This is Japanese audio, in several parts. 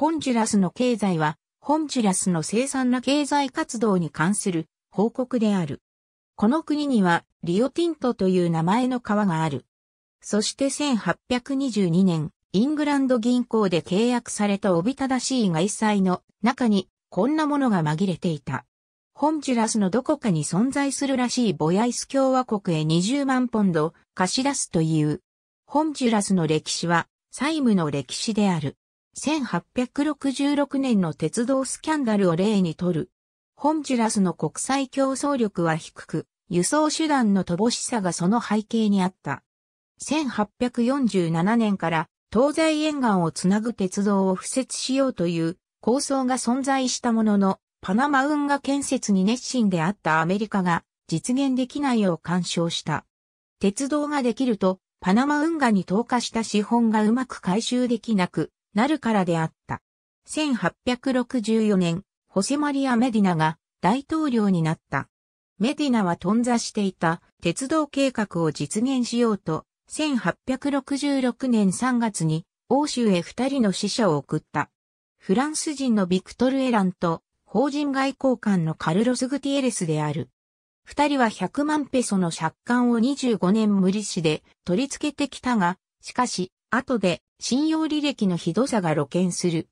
ホンジュラスの経済は、ホンジュラスの凄惨な経済活動に関する報告である。この国には、リオティントという名前の川がある。そして1822年、イングランド銀行で契約されたおびただしい外債の中に、こんなものが紛れていた。ホンジュラスのどこかに存在するらしいボヤイス共和国へ20万ポンド貸し出すという。ホンジュラスの歴史は債務の歴史である。1866年の鉄道スキャンダルを例にとる。ホンジュラスの国際競争力は低く、輸送手段の乏しさがその背景にあった。1847年から東西沿岸をつなぐ鉄道を敷設しようという構想が存在したものの、パナマ運河建設に熱心であったアメリカが実現できないよう干渉した。鉄道ができると、パナマ運河に投下した資本がうまく回収できなく、なるからであった。1864年、ホセマリア・メディナが大統領になった。メディナは頓挫していた鉄道計画を実現しようと、1866年3月に欧州へ二人の死者を送った。フランス人のビクトル・エランと法人外交官のカルロス・グティエレスである。二人は100万ペソの借款を25年無利子で取り付けてきたが、しかし、後で信用履歴のひどさが露見する。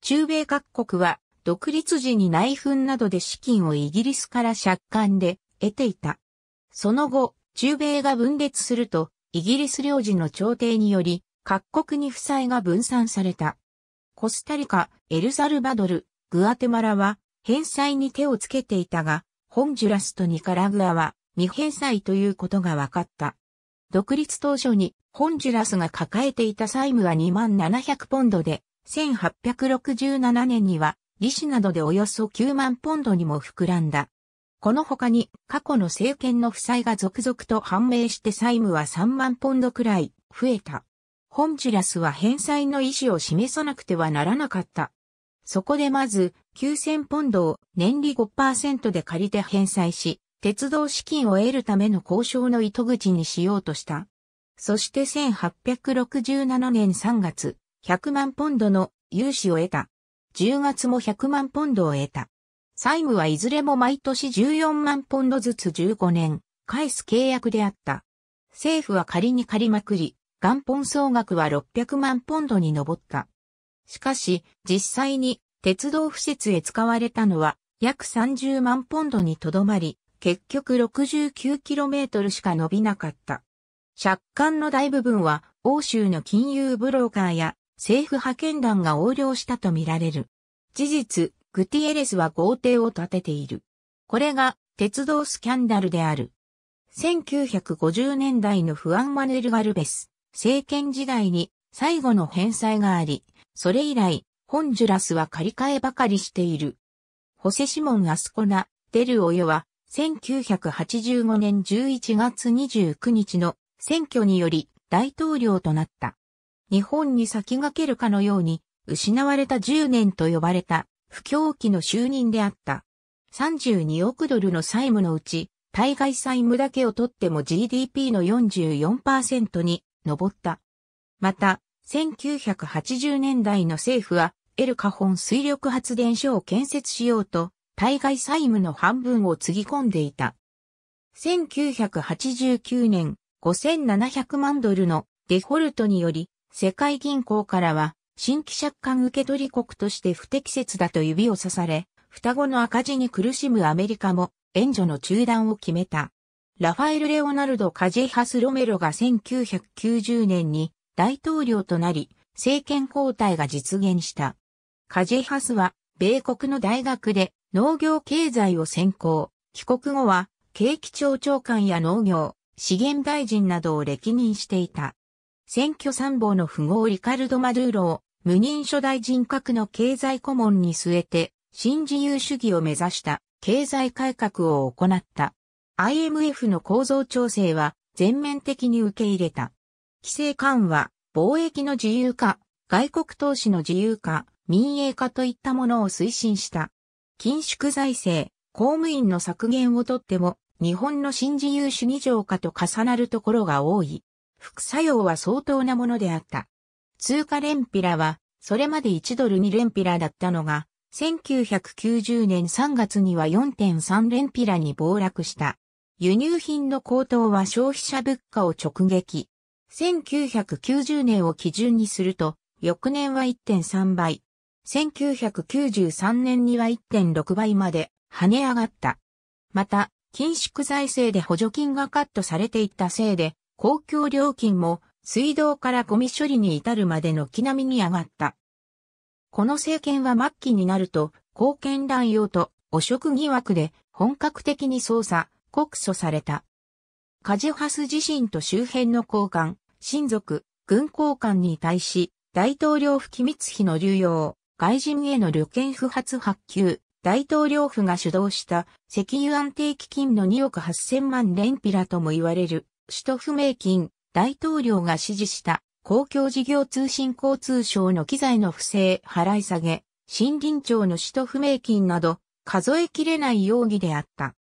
中米各国は独立時に内紛などで資金をイギリスから借款で得ていた。その後、中米が分裂すると、イギリス領事の調停により、各国に負債が分散された。コスタリカ、エルサルバドル、グアテマラは返済に手をつけていたが、ホンジュラスとニカラグアは未返済ということが分かった。独立当初にホンジュラスが抱えていた債務は2700ポンドで、1867年には利子などでおよそ9万ポンドにも膨らんだ。この他に過去の政権の負債が続々と判明して債務は3万ポンドくらい増えた。ホンジュラスは返済の意思を示さなくてはならなかった。そこでまず9000ポンドを年利5%で借りて返済し、鉄道資金を得るための交渉の糸口にしようとした。そして1867年3月、100万ポンドの融資を得た。10月も100万ポンドを得た。債務はいずれも毎年14万ポンドずつ15年、返す契約であった。政府は仮に借りまくり、元本総額は600万ポンドに上った。しかし、実際に鉄道施設へ使われたのは約30万ポンドにとどまり、結局 69km しか伸びなかった。借款の大部分は欧州の金融ブローカーや政府派遣団が横領したとみられる。事実、グティエレスは豪邸を建てている。これが鉄道スキャンダルである。1950年代のフアン・マネル・ガルベス政権時代に最後の返済があり、それ以来、ホンジュラスは借り換えばかりしている。ホセシモン・アスコナ、デル・オヨは1985年11月29日の選挙により大統領となった。日本に先駆けるかのように、失われた10年と呼ばれた不況期の就任であった。32億ドルの債務のうち、対外債務だけをとっても GDP の44%に上った。また、1980年代の政府は、エルカホン水力発電所を建設しようと、対外債務の半分をつぎ込んでいた。1989年5700万ドルのデフォルトにより、世界銀行からは新規借款受取国として不適切だと指を刺され、双子の赤字に苦しむアメリカも援助の中断を決めた。ラファエル・レオナルド・カジェハス・ロメロが1990年に大統領となり、政権交代が実現した。カジェハスは米国の大学で農業経済を専攻。帰国後は、景気庁長官や農業、資源大臣などを歴任していた。選挙参謀の富豪リカルド・マドゥーロを無任初大人格の経済顧問に据えて、新自由主義を目指した経済改革を行った。IMF の構造調整は全面的に受け入れた。規制緩和、貿易の自由化、外国投資の自由化、民営化といったものを推進した。緊縮財政、公務員の削減をとっても、日本の新自由主義上下と重なるところが多い。副作用は相当なものであった。通貨連ピラは、それまで1ドル2連ピラだったのが、1990年3月には4.3連ピラに暴落した。輸入品の高騰は消費者物価を直撃。1990年を基準にすると、翌年は1.3倍、1993年には1.6倍まで跳ね上がった。また、緊縮財政で補助金がカットされていったせいで、公共料金も水道からゴミ処理に至るまで軒並みに上がった。この政権は末期になると、貢献乱用と汚職疑惑で本格的に捜査、告訴された。カジハス自身と周辺の交換、親族、軍交換に対し、大統領府機密費の流用、外人への旅券不発発給、大統領府が主導した石油安定基金の2億8000万連ピラとも言われる、首都不明金、大統領が指示した公共事業通信交通省の機材の不正払い下げ、森林庁の首都不明金など数えきれない容疑であった。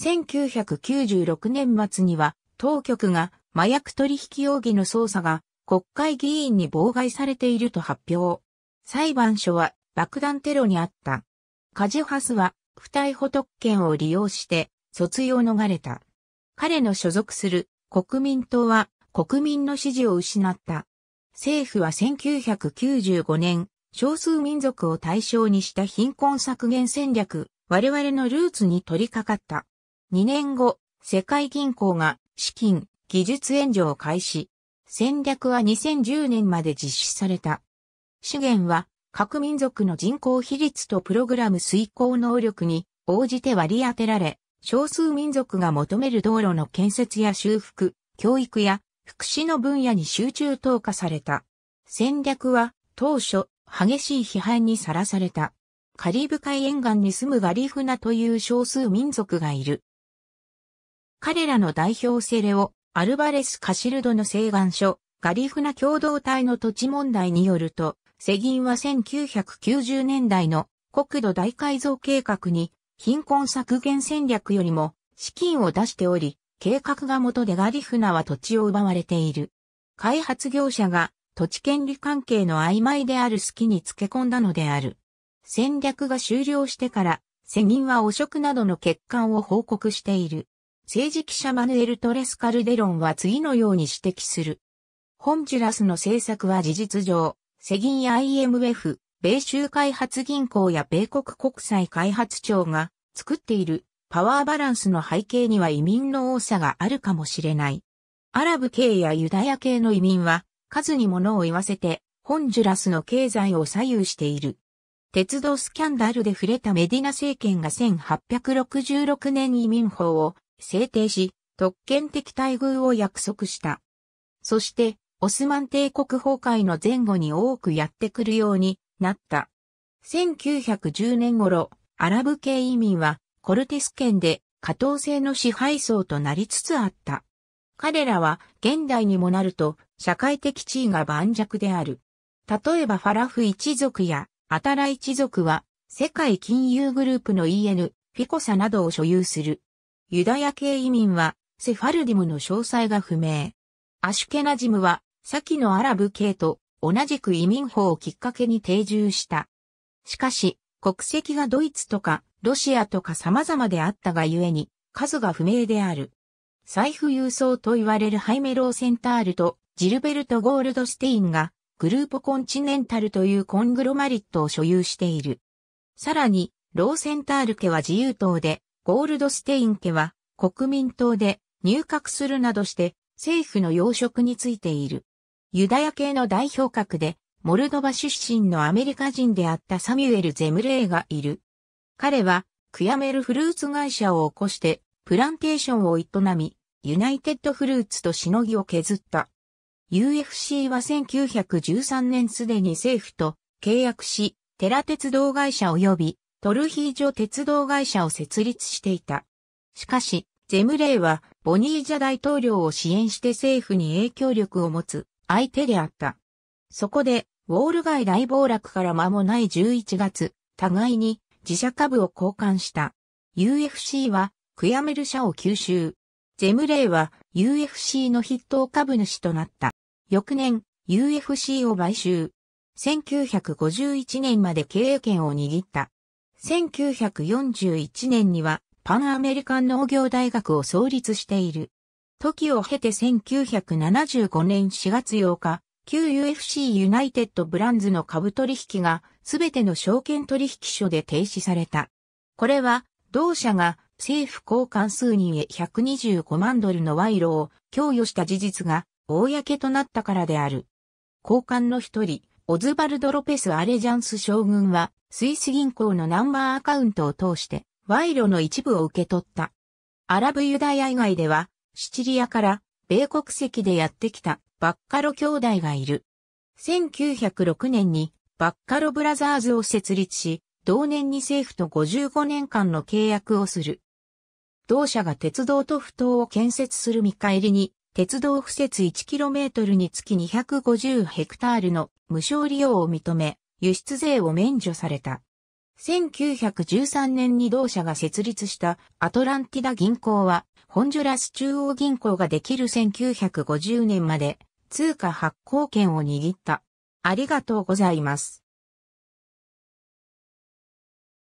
1996年末には当局が麻薬取引容疑の捜査が国会議員に妨害されていると発表。裁判所は爆弾テロにあった。カジハスは不逮捕特権を利用して訴追を逃れた。彼の所属する国民党は国民の支持を失った。政府は1995年、少数民族を対象にした貧困削減戦略、我々のルーツに取り掛かった。2年後、世界銀行が資金、技術援助を開始。戦略は2010年まで実施された。資源は各民族の人口比率とプログラム遂行能力に応じて割り当てられ、少数民族が求める道路の建設や修復、教育や福祉の分野に集中投下された。戦略は当初激しい批判にさらされた。カリブ海沿岸に住むガリフナという少数民族がいる。彼らの代表セレオ、アルバレス・カシルドの西岸書、ガリフナ共同体の土地問題によると、世銀は1990年代の国土大改造計画に貧困削減戦略よりも資金を出しており、計画が元でガリフナは土地を奪われている。開発業者が土地権利関係の曖昧である隙につけ込んだのである。戦略が終了してから、世銀は汚職などの欠陥を報告している。政治記者マヌエル・トレスカルデロンは次のように指摘する。ホンジュラスの政策は事実上、世銀や IMF、米州開発銀行や米国国際開発庁が作っているパワーバランスの背景には移民の多さがあるかもしれない。アラブ系やユダヤ系の移民は数に物を言わせてホンジュラスの経済を左右している。鉄道スキャンダルで触れたメディナ政権が1866年移民法を制定し、特権的待遇を約束した。そして、オスマン帝国崩壊の前後に多くやってくるようになった。1910年頃、アラブ系移民はコルテス圏で下等性の支配層となりつつあった。彼らは現代にもなると社会的地位が盤石である。例えばファラフ一族やアタラ一族は世界金融グループの EN、フィコサなどを所有する。ユダヤ系移民はセファルディムの詳細が不明。アシュケナジムは先のアラブ系と同じく移民法をきっかけに定住した。しかし、国籍がドイツとかロシアとか様々であったがゆえに数が不明である。財布郵送と言われるハイメローセンタールとジルベルト・ゴールドステインがグループコンチネンタルというコングロマリットを所有している。さらに、ローセンタール家は自由党で、ゴールドステイン家は国民党で入閣するなどして政府の要職についている。ユダヤ系の代表格で、モルドバ出身のアメリカ人であったサミュエル・ゼムレーがいる。彼は、クヤメルフルーツ会社を起こして、プランテーションを営み、ユナイテッドフルーツとしのぎを削った。UFC は1913年すでに政府と契約し、テラ鉄道会社及びトルヒージョ鉄道会社を設立していた。しかし、ゼムレイはボニージャ大統領を支援して政府に影響力を持つ相手であった。そこで、ウォール街大暴落から間もない11月、互いに自社株を交換した。UFC は、悔やめる社を吸収。ゼムレイは UFC の筆頭株主となった。翌年、UFC を買収。1951年まで経営権を握った。1941年にはパンアメリカン農業大学を創立している。時を経て1975年4月8日、旧 UFC ユナイテッドブランズの株取引がすべての証券取引所で停止された。これは、同社が政府交換数人へ125万ドルの賄賂を供与した事実が公となったからである。交換の一人、オズバルド・ロペス・アレジャンス将軍は、スイス銀行のナンバーアカウントを通して、賄賂の一部を受け取った。アラブユダヤ以外では、シチリアから米国籍でやってきたバッカロ兄弟がいる。1906年にバッカロブラザーズを設立し、同年に政府と55年間の契約をする。同社が鉄道と不当を建設する見返りに、鉄道敷設 1km につき250ヘクタールの無償利用を認め、輸出税を免除された。1913年に同社が設立したアトランティダ銀行はホンジュラス中央銀行ができる1950年まで通貨発行権を握った。ありがとうございます。